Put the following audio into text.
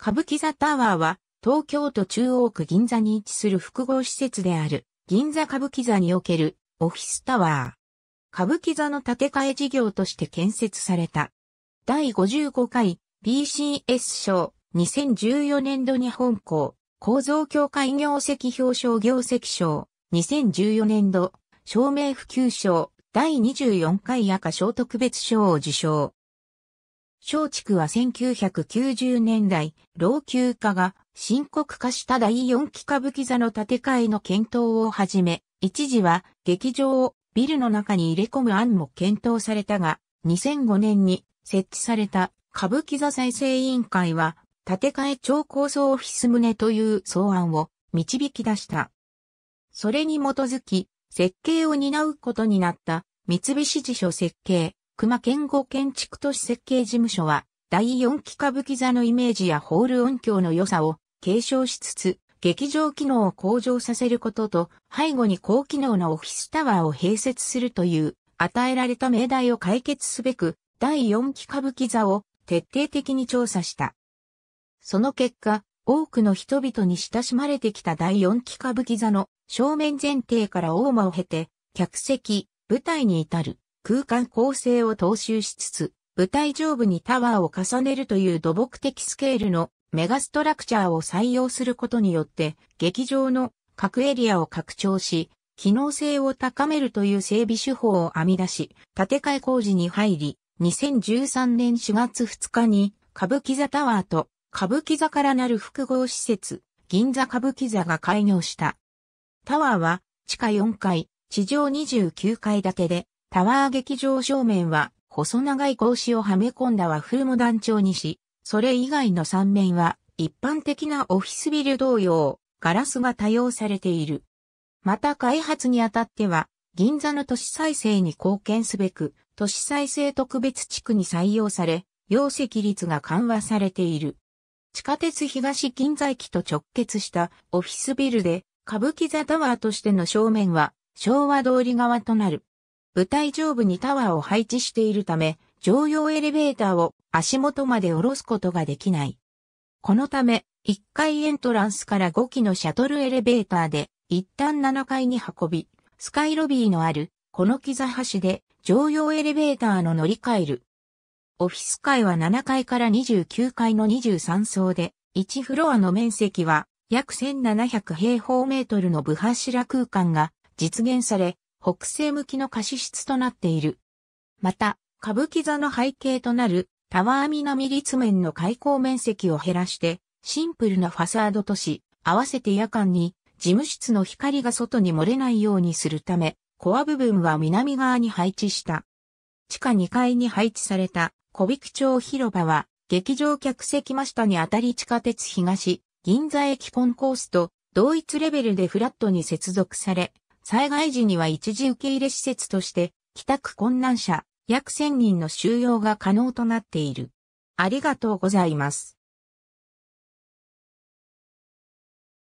歌舞伎座タワーは、東京都中央区銀座に位置する複合施設である、銀座歌舞伎座におけるオフィスタワー。歌舞伎座の建て替え事業として建設された。第55回 BCS 賞2014年度に本校構造協会業績表彰業績賞2014年度照明普及賞第24回赤賞特別賞を受賞。松竹は1990年代、老朽化が深刻化した第4期歌舞伎座の建て替えの検討をはじめ、一時は劇場をビルの中に入れ込む案も検討されたが、2005年に設置された歌舞伎座再生委員会は、建て替え超高層オフィス棟という草案を導き出した。それに基づき、設計を担うことになった三菱地所設計、熊健吾建築都市設計事務所は、第4期歌舞伎座のイメージやホール音響の良さを継承しつつ、劇場機能を向上させることと、背後に高機能のオフィスタワーを併設するという、与えられた命題を解決すべく、第4期歌舞伎座を徹底的に調査した。その結果、多くの人々に親しまれてきた第4期歌舞伎座の正面前提から大間を経て、客席、舞台に至る。空間構成を踏襲しつつ、舞台上部にタワーを重ねるという土木的スケールのメガストラクチャーを採用することによって、劇場の各エリアを拡張し、機能性を高めるという整備手法を編み出し、建て替え工事に入り、2013年4月2日に、歌舞伎座タワーと、歌舞伎座からなる複合施設、銀座歌舞伎座が開業した。タワーは、地下4階、地上29階建てで、タワー劇場正面は、細長い格子をはめ込んだ和風モダン調にし、それ以外の3面は、一般的なオフィスビル同様、ガラスが多用されている。また開発にあたっては、銀座の都市再生に貢献すべく、都市再生特別地区に採用され、容積率が緩和されている。地下鉄東銀座駅と直結したオフィスビルで、歌舞伎座タワーとしての正面は、昭和通り側となる。舞台上部にタワーを配置しているため、常用エレベーターを足元まで下ろすことができない。このため、1階エントランスから5機のシャトルエレベーターで、一旦7階に運び、スカイロビーのある、この木座橋で、常用エレベーターの乗り換える。オフィス階は7階から29階の23層で、1フロアの面積は約1700平方メートルの部柱空間が実現され、北西向きの貸室となっている。また、歌舞伎座の背景となるタワー南立面の開口面積を減らして、シンプルなファサードとし、合わせて夜間に事務室の光が外に漏れないようにするため、コア部分は南側に配置した。地下2階に配置された小引町広場は、劇場客席真下にあたり地下鉄東、銀座駅コンコースと同一レベルでフラットに接続され、災害時には一時受け入れ施設として、帰宅困難者、約1000人の収容が可能となっている。ありがとうございます。